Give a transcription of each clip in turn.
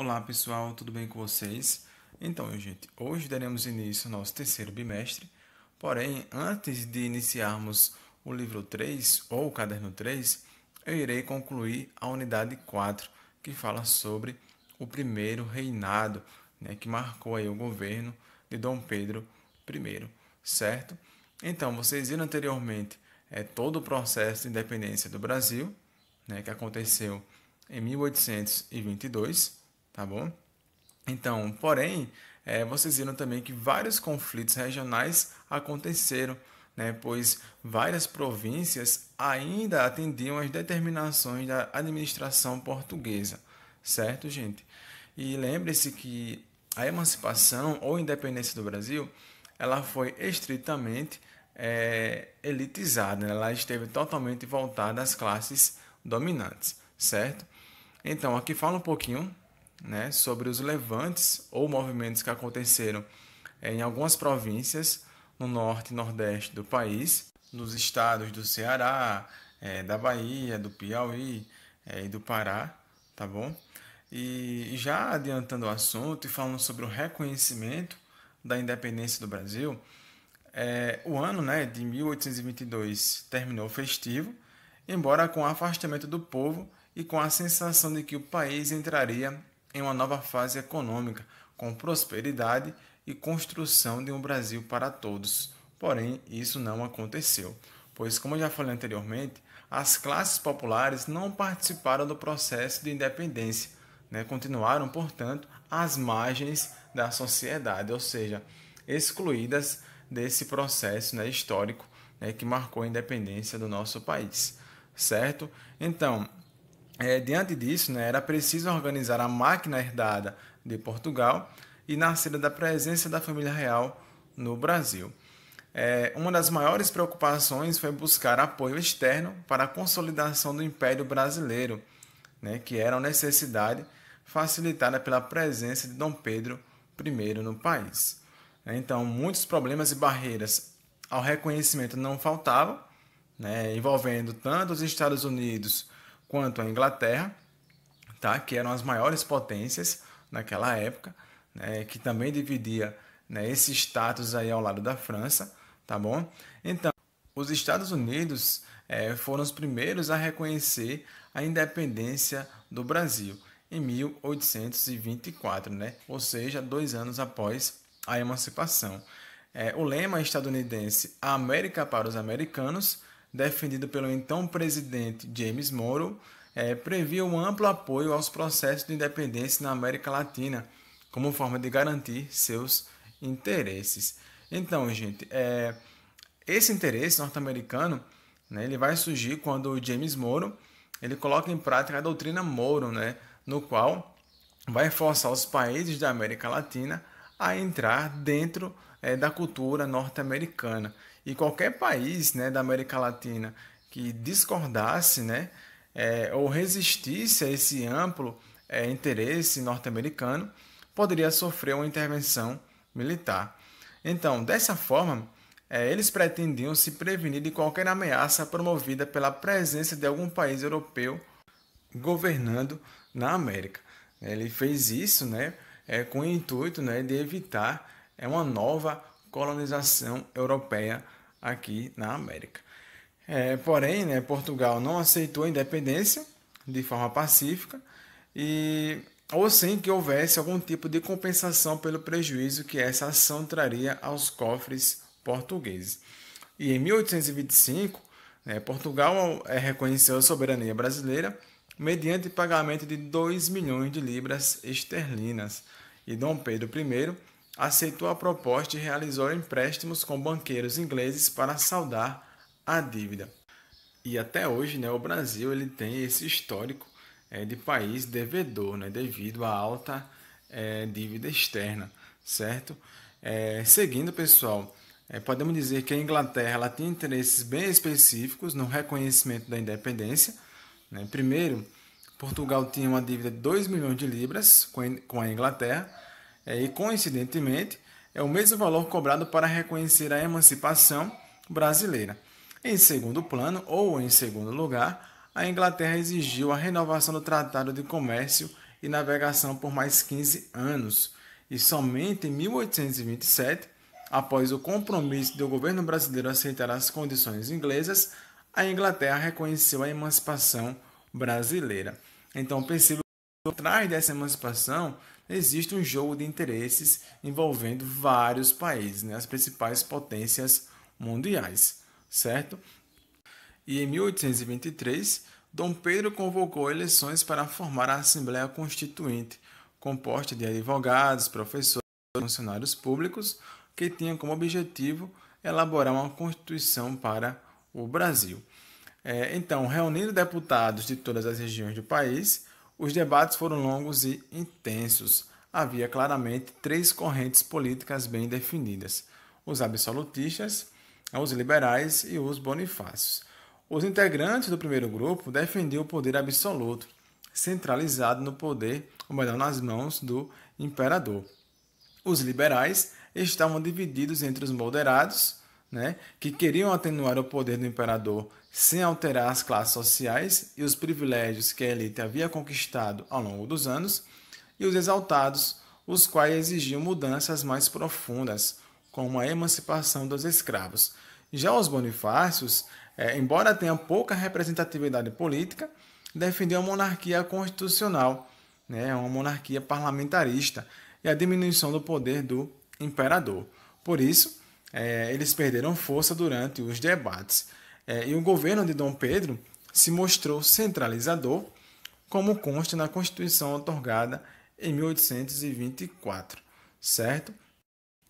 Olá pessoal, tudo bem com vocês? Então, gente, hoje daremos início ao nosso terceiro bimestre. Porém, antes de iniciarmos o livro 3 ou o caderno 3, eu irei concluir a unidade 4, que fala sobre o primeiro reinado, né, que marcou aí o governo de Dom Pedro I, certo? Então, vocês viram anteriormente é, todo o processo de independência do Brasil, né, que aconteceu em 1822 tá bom? Então, porém, é, vocês viram também que vários conflitos regionais aconteceram, né, pois várias províncias ainda atendiam às determinações da administração portuguesa, certo, gente? E lembre-se que a emancipação ou independência do Brasil ela foi estritamente é, elitizada, né? ela esteve totalmente voltada às classes dominantes, certo? Então, aqui fala um pouquinho né, sobre os levantes ou movimentos que aconteceram eh, em algumas províncias no norte e nordeste do país, nos estados do Ceará, é, da Bahia, do Piauí é, e do Pará, tá bom? E já adiantando o assunto e falando sobre o reconhecimento da independência do Brasil, é, o ano né, de 1822 terminou festivo, embora com o afastamento do povo e com a sensação de que o país entraria em uma nova fase econômica, com prosperidade e construção de um Brasil para todos. Porém, isso não aconteceu, pois, como já falei anteriormente, as classes populares não participaram do processo de independência, né? continuaram, portanto, às margens da sociedade, ou seja, excluídas desse processo né, histórico né, que marcou a independência do nosso país, certo? Então, é, diante disso, né, era preciso organizar a máquina herdada de Portugal e nascida da presença da família real no Brasil. É, uma das maiores preocupações foi buscar apoio externo para a consolidação do Império Brasileiro, né, que era uma necessidade facilitada pela presença de Dom Pedro I no país. É, então, muitos problemas e barreiras ao reconhecimento não faltavam, né, envolvendo tanto os Estados Unidos quanto a Inglaterra, tá? que eram as maiores potências naquela época, né? que também dividia né, esse status aí ao lado da França, tá bom? Então, os Estados Unidos é, foram os primeiros a reconhecer a independência do Brasil em 1824, né? ou seja, dois anos após a emancipação. É, o lema estadunidense A América para os Americanos defendido pelo então presidente James Moro, é, previa um amplo apoio aos processos de independência na América Latina, como forma de garantir seus interesses. Então, gente, é, esse interesse norte-americano né, ele vai surgir quando o James Moro ele coloca em prática a doutrina Moro, né, no qual vai forçar os países da América Latina a entrar dentro é, da cultura norte-americana. E qualquer país né, da América Latina que discordasse né, é, ou resistisse a esse amplo é, interesse norte-americano poderia sofrer uma intervenção militar. Então, dessa forma, é, eles pretendiam se prevenir de qualquer ameaça promovida pela presença de algum país europeu governando na América. Ele fez isso né, é, com o intuito né, de evitar é, uma nova colonização europeia aqui na América. É, porém, né, Portugal não aceitou a independência de forma pacífica e ou sem que houvesse algum tipo de compensação pelo prejuízo que essa ação traria aos cofres portugueses. E em 1825, né, Portugal é, reconheceu a soberania brasileira mediante pagamento de 2 milhões de libras esterlinas. E Dom Pedro I aceitou a proposta e realizou empréstimos com banqueiros ingleses para saldar a dívida. E até hoje, né, o Brasil ele tem esse histórico é, de país devedor, né, devido à alta é, dívida externa, certo? É, seguindo, pessoal, é, podemos dizer que a Inglaterra ela tinha interesses bem específicos no reconhecimento da independência. Né? Primeiro, Portugal tinha uma dívida de 2 milhões de libras com a Inglaterra, é, e, coincidentemente, é o mesmo valor cobrado para reconhecer a emancipação brasileira. Em segundo plano, ou em segundo lugar, a Inglaterra exigiu a renovação do Tratado de Comércio e Navegação por mais 15 anos, e somente em 1827, após o compromisso do governo brasileiro aceitar as condições inglesas, a Inglaterra reconheceu a emancipação brasileira. Então, perceba que por trás dessa emancipação existe um jogo de interesses envolvendo vários países, né? as principais potências mundiais, certo? E em 1823, Dom Pedro convocou eleições para formar a Assembleia Constituinte, composta de advogados, professores e funcionários públicos, que tinha como objetivo elaborar uma Constituição para o Brasil. É, então, reunindo deputados de todas as regiões do país, os debates foram longos e intensos. Havia claramente três correntes políticas bem definidas: os absolutistas, os liberais e os bonifácios. Os integrantes do primeiro grupo defendiam o poder absoluto, centralizado no poder, ou melhor, nas mãos do imperador. Os liberais estavam divididos entre os moderados, né, que queriam atenuar o poder do imperador sem alterar as classes sociais e os privilégios que a elite havia conquistado ao longo dos anos, e os exaltados, os quais exigiam mudanças mais profundas, como a emancipação dos escravos. Já os Bonifácios, é, embora tenham pouca representatividade política, defendiam a monarquia constitucional, né, uma monarquia parlamentarista, e a diminuição do poder do imperador. Por isso, é, eles perderam força durante os debates. É, e o governo de Dom Pedro se mostrou centralizador, como consta na Constituição otorgada em 1824, certo?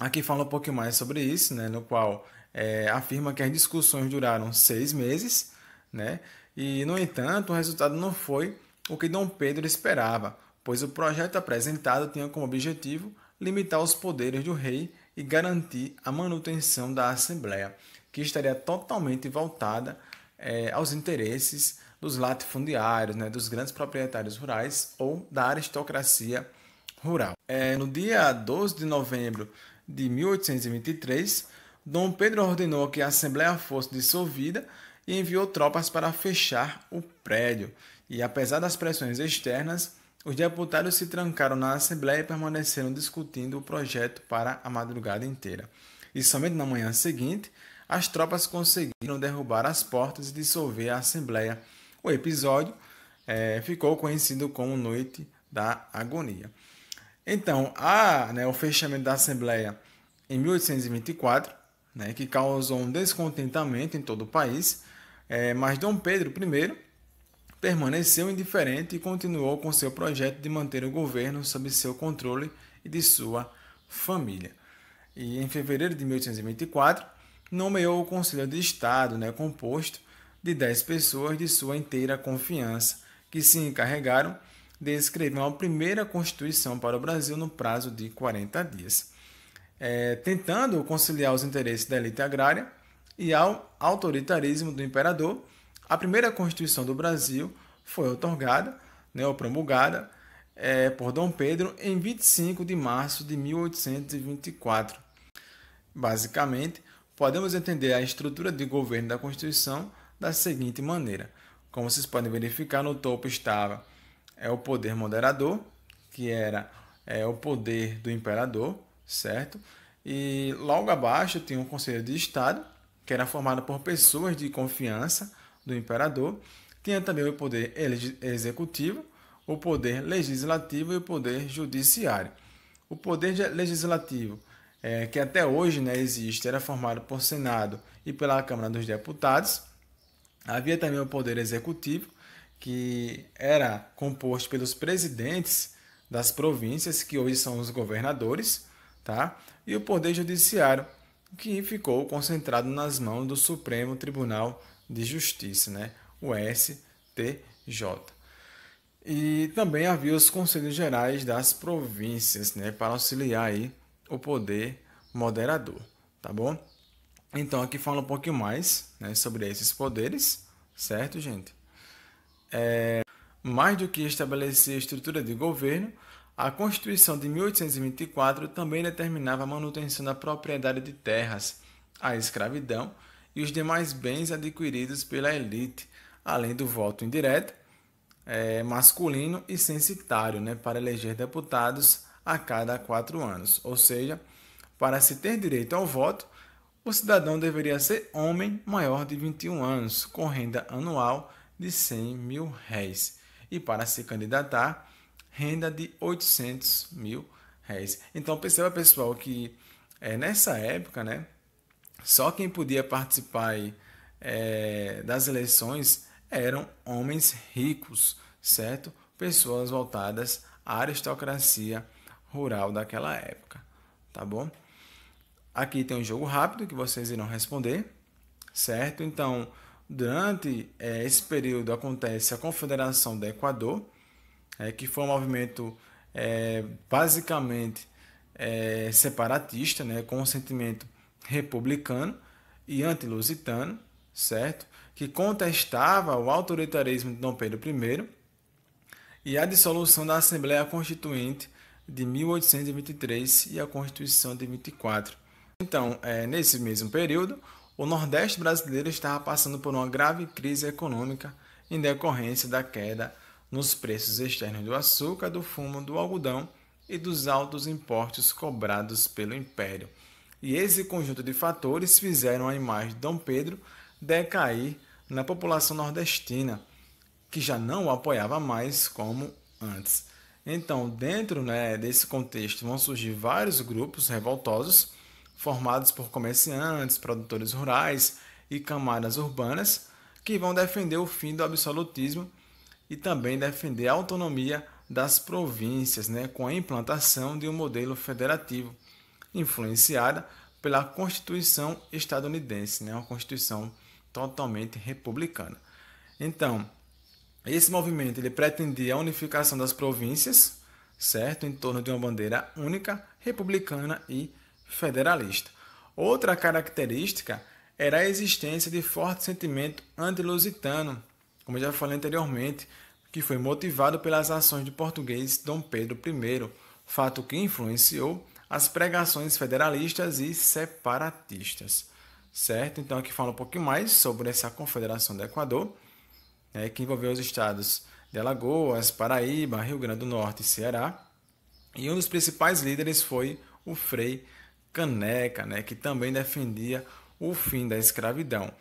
Aqui fala um pouquinho mais sobre isso, né, no qual é, afirma que as discussões duraram seis meses, né, e, no entanto, o resultado não foi o que Dom Pedro esperava, pois o projeto apresentado tinha como objetivo limitar os poderes do rei e garantir a manutenção da Assembleia, que estaria totalmente voltada é, aos interesses dos latifundiários, né, dos grandes proprietários rurais ou da aristocracia rural. É, no dia 12 de novembro de 1823, Dom Pedro ordenou que a Assembleia fosse dissolvida e enviou tropas para fechar o prédio. E apesar das pressões externas, os deputados se trancaram na Assembleia e permaneceram discutindo o projeto para a madrugada inteira. E somente na manhã seguinte, as tropas conseguiram derrubar as portas e dissolver a Assembleia. O episódio é, ficou conhecido como Noite da Agonia. Então, a, né, o fechamento da Assembleia em 1824, né, que causou um descontentamento em todo o país, é, mas Dom Pedro I permaneceu indiferente e continuou com seu projeto de manter o governo sob seu controle e de sua família. E em fevereiro de 1824, nomeou o Conselho de Estado, né, composto de 10 pessoas de sua inteira confiança, que se encarregaram de escrever uma primeira Constituição para o Brasil no prazo de 40 dias, é, tentando conciliar os interesses da elite agrária e ao autoritarismo do imperador a primeira Constituição do Brasil foi otorgada, né, ou promulgada, é, por Dom Pedro em 25 de março de 1824. Basicamente, podemos entender a estrutura de governo da Constituição da seguinte maneira. Como vocês podem verificar, no topo estava é, o poder moderador, que era é, o poder do imperador, certo? E logo abaixo tinha um Conselho de Estado, que era formado por pessoas de confiança do imperador, tinha também o poder executivo, o poder legislativo e o poder judiciário. O poder legislativo, é, que até hoje né, existe, era formado por Senado e pela Câmara dos Deputados. Havia também o poder executivo, que era composto pelos presidentes das províncias, que hoje são os governadores, tá? e o poder judiciário, que ficou concentrado nas mãos do Supremo Tribunal de Justiça, né? o STJ. E também havia os Conselhos Gerais das Províncias, né? para auxiliar aí o poder moderador, tá bom? Então aqui fala um pouquinho mais né, sobre esses poderes, certo, gente? É, mais do que estabelecer a estrutura de governo, a Constituição de 1824 também determinava a manutenção da propriedade de terras, a escravidão e os demais bens adquiridos pela elite, além do voto indireto, é, masculino e censitário, né, para eleger deputados a cada quatro anos. Ou seja, para se ter direito ao voto, o cidadão deveria ser homem maior de 21 anos, com renda anual de 100 mil réis. E para se candidatar, renda de 800 mil réis. Então perceba, pessoal, que é, nessa época, né, só quem podia participar é, das eleições eram homens ricos, certo? Pessoas voltadas à aristocracia rural daquela época, tá bom? Aqui tem um jogo rápido que vocês irão responder, certo? Então, durante é, esse período acontece a Confederação do Equador, é, que foi um movimento é, basicamente é, separatista, né, com o sentimento republicano e antilusitano, certo? Que contestava o autoritarismo de Dom Pedro I e a dissolução da Assembleia Constituinte de 1823 e a Constituição de 24. Então, é, nesse mesmo período, o Nordeste brasileiro estava passando por uma grave crise econômica em decorrência da queda nos preços externos do açúcar, do fumo, do algodão e dos altos impostos cobrados pelo Império e esse conjunto de fatores fizeram a imagem de Dom Pedro decair na população nordestina, que já não o apoiava mais como antes. Então, dentro né, desse contexto, vão surgir vários grupos revoltosos, formados por comerciantes, produtores rurais e camadas urbanas, que vão defender o fim do absolutismo e também defender a autonomia das províncias, né, com a implantação de um modelo federativo influenciada pela Constituição estadunidense, né? uma Constituição totalmente republicana. Então, esse movimento ele pretendia a unificação das províncias, certo, em torno de uma bandeira única, republicana e federalista. Outra característica era a existência de forte sentimento antilusitano, como já falei anteriormente, que foi motivado pelas ações de português Dom Pedro I, fato que influenciou as pregações federalistas e separatistas. Certo? Então, aqui fala um pouquinho mais sobre essa Confederação do Equador, né, que envolveu os estados de Alagoas, Paraíba, Rio Grande do Norte e Ceará. E um dos principais líderes foi o Frei Caneca, né, que também defendia o fim da escravidão.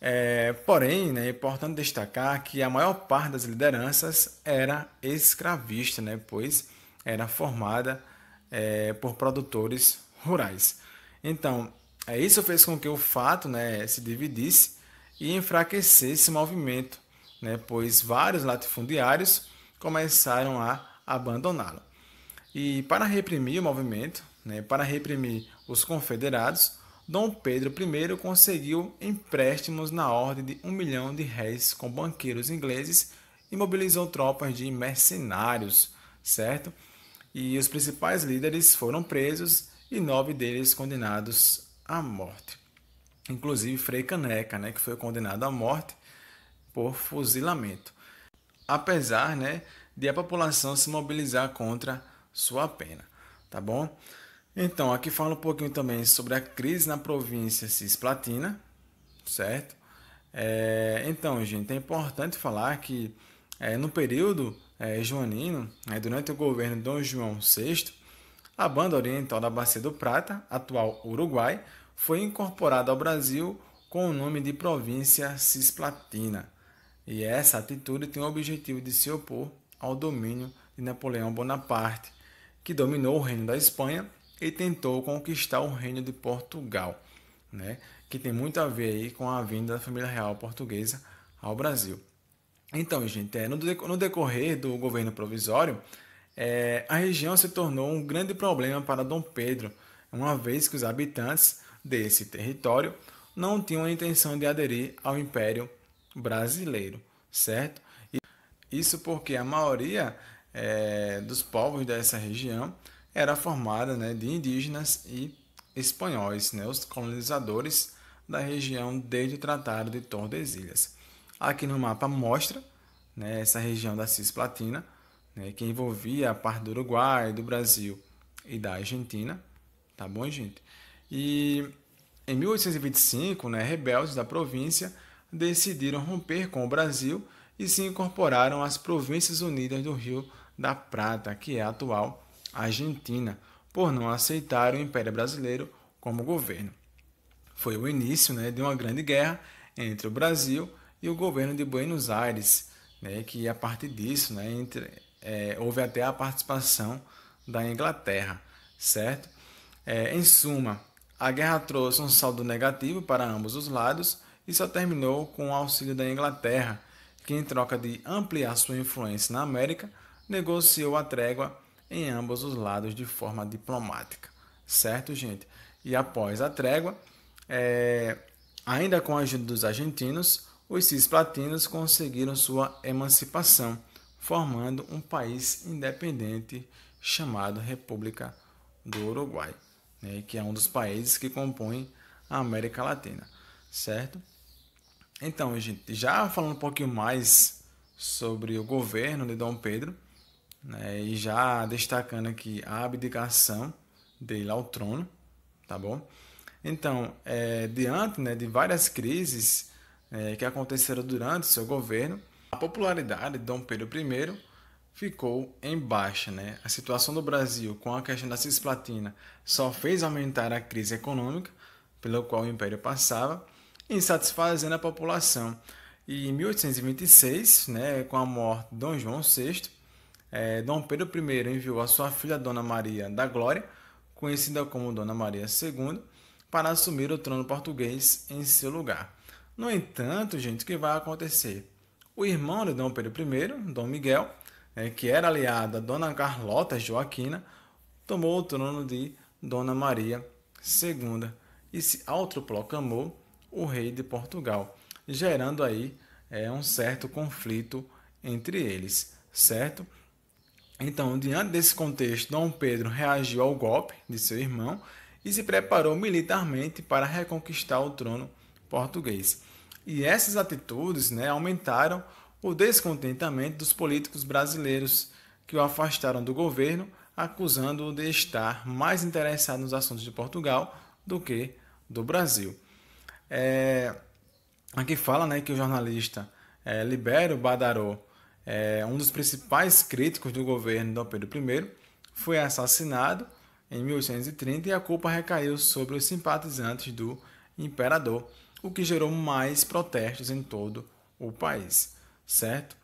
É, porém, né, é importante destacar que a maior parte das lideranças era escravista, né, pois era formada é, por produtores rurais. Então, é, isso fez com que o fato né, se dividisse e enfraquecesse o movimento, né, pois vários latifundiários começaram a abandoná-lo. E para reprimir o movimento, né, para reprimir os confederados, Dom Pedro I conseguiu empréstimos na ordem de um milhão de réis com banqueiros ingleses e mobilizou tropas de mercenários, certo? e os principais líderes foram presos e nove deles condenados à morte. Inclusive Frei Caneca, né, que foi condenado à morte por fuzilamento, apesar né, de a população se mobilizar contra sua pena. Tá bom? Então, aqui fala um pouquinho também sobre a crise na província Cisplatina, certo? É, então, gente, é importante falar que é, no período é, Joanino, durante o governo de Dom João VI, a banda oriental da Bacia do Prata, atual Uruguai, foi incorporada ao Brasil com o nome de Província Cisplatina. E essa atitude tem o objetivo de se opor ao domínio de Napoleão Bonaparte, que dominou o reino da Espanha e tentou conquistar o reino de Portugal, né? que tem muito a ver aí com a vinda da família real portuguesa ao Brasil. Então, gente, é, no decorrer do governo provisório, é, a região se tornou um grande problema para Dom Pedro, uma vez que os habitantes desse território não tinham a intenção de aderir ao Império Brasileiro, certo? E isso porque a maioria é, dos povos dessa região era formada né, de indígenas e espanhóis, né, os colonizadores da região desde o Tratado de Tordesilhas. Aqui no mapa mostra né, essa região da cisplatina, né, que envolvia a parte do Uruguai, do Brasil e da Argentina, tá bom, gente? E em 1825, né, rebeldes da província decidiram romper com o Brasil e se incorporaram às Províncias Unidas do Rio da Prata, que é a atual Argentina, por não aceitar o Império Brasileiro como governo. Foi o início né, de uma grande guerra entre o Brasil e e o governo de Buenos Aires, né, que a é partir disso né, entre, é, houve até a participação da Inglaterra, certo? É, em suma, a guerra trouxe um saldo negativo para ambos os lados e só terminou com o auxílio da Inglaterra, que, em troca de ampliar sua influência na América, negociou a trégua em ambos os lados de forma diplomática, certo, gente? E após a trégua, é, ainda com a ajuda dos argentinos, os cisplatinos conseguiram sua emancipação, formando um país independente chamado República do Uruguai, né, que é um dos países que compõem a América Latina, certo? Então, gente, já falando um pouquinho mais sobre o governo de Dom Pedro, né, e já destacando aqui a abdicação dele ao trono, tá bom? Então, é, diante né, de várias crises é, que aconteceram durante seu governo, a popularidade de Dom Pedro I ficou em baixa. Né? A situação do Brasil com a questão da cisplatina só fez aumentar a crise econômica pela qual o Império passava, insatisfazendo a população. E em 1826, né, com a morte de Dom João VI, é, Dom Pedro I enviou a sua filha Dona Maria da Glória, conhecida como Dona Maria II, para assumir o trono português em seu lugar. No entanto, gente, o que vai acontecer? O irmão de Dom Pedro I, Dom Miguel, né, que era aliado a Dona Carlota Joaquina, tomou o trono de Dona Maria II e se autoproclamou o rei de Portugal, gerando aí é, um certo conflito entre eles, certo? Então, diante desse contexto, Dom Pedro reagiu ao golpe de seu irmão e se preparou militarmente para reconquistar o trono português. E essas atitudes né, aumentaram o descontentamento dos políticos brasileiros que o afastaram do governo, acusando-o de estar mais interessado nos assuntos de Portugal do que do Brasil. É, aqui fala né, que o jornalista é, Badaró, é, um dos principais críticos do governo de Pedro I, foi assassinado em 1830 e a culpa recaiu sobre os simpatizantes do imperador o que gerou mais protestos em todo o país, certo?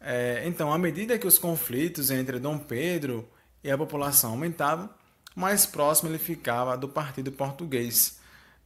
É, então, à medida que os conflitos entre Dom Pedro e a população aumentavam, mais próximo ele ficava do partido português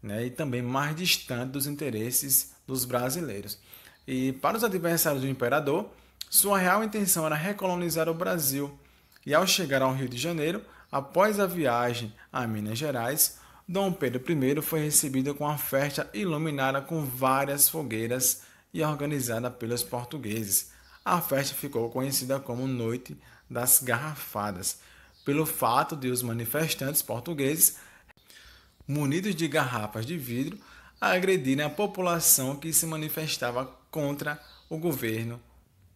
né, e também mais distante dos interesses dos brasileiros. E para os adversários do imperador, sua real intenção era recolonizar o Brasil. E ao chegar ao Rio de Janeiro, após a viagem a Minas Gerais, Dom Pedro I foi recebido com uma festa iluminada com várias fogueiras e organizada pelos portugueses. A festa ficou conhecida como Noite das Garrafadas, pelo fato de os manifestantes portugueses, munidos de garrafas de vidro, agredirem a população que se manifestava contra o governo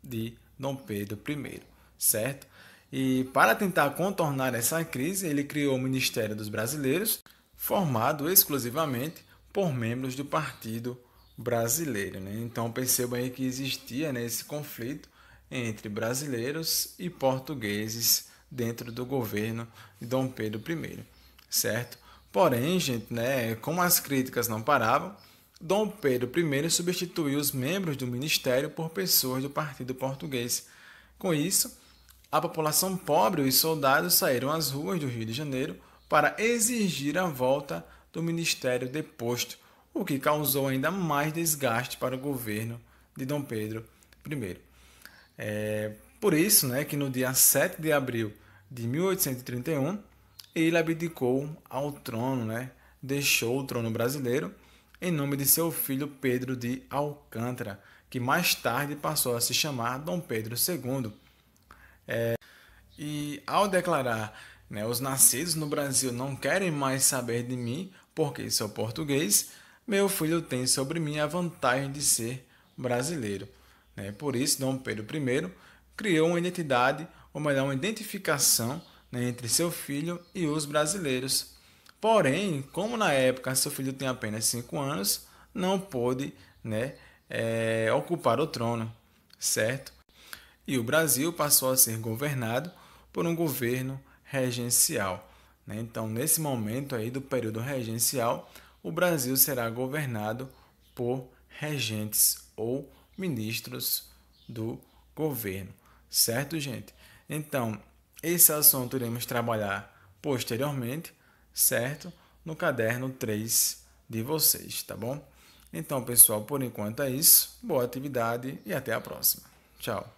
de Dom Pedro I, certo? E para tentar contornar essa crise, ele criou o Ministério dos Brasileiros, formado exclusivamente por membros do Partido Brasileiro. Né? Então percebam aí que existia né, esse conflito entre brasileiros e portugueses dentro do governo de Dom Pedro I, certo? Porém, gente, né, como as críticas não paravam, Dom Pedro I substituiu os membros do ministério por pessoas do Partido Português. Com isso, a população pobre e os soldados saíram às ruas do Rio de Janeiro para exigir a volta do ministério deposto, o que causou ainda mais desgaste para o governo de Dom Pedro I. É por isso né, que no dia 7 de abril de 1831, ele abdicou ao trono, né, deixou o trono brasileiro em nome de seu filho Pedro de Alcântara, que mais tarde passou a se chamar Dom Pedro II. É, e ao declarar né? Os nascidos no Brasil não querem mais saber de mim porque sou português. Meu filho tem sobre mim a vantagem de ser brasileiro. Né? Por isso, Dom Pedro I criou uma identidade, ou melhor, uma identificação né, entre seu filho e os brasileiros. Porém, como na época seu filho tem apenas 5 anos, não pôde né, é, ocupar o trono, certo? E o Brasil passou a ser governado por um governo regencial. Né? Então, nesse momento aí do período regencial, o Brasil será governado por regentes ou ministros do governo, certo, gente? Então, esse assunto iremos trabalhar posteriormente, certo? No caderno 3 de vocês, tá bom? Então, pessoal, por enquanto é isso. Boa atividade e até a próxima. Tchau.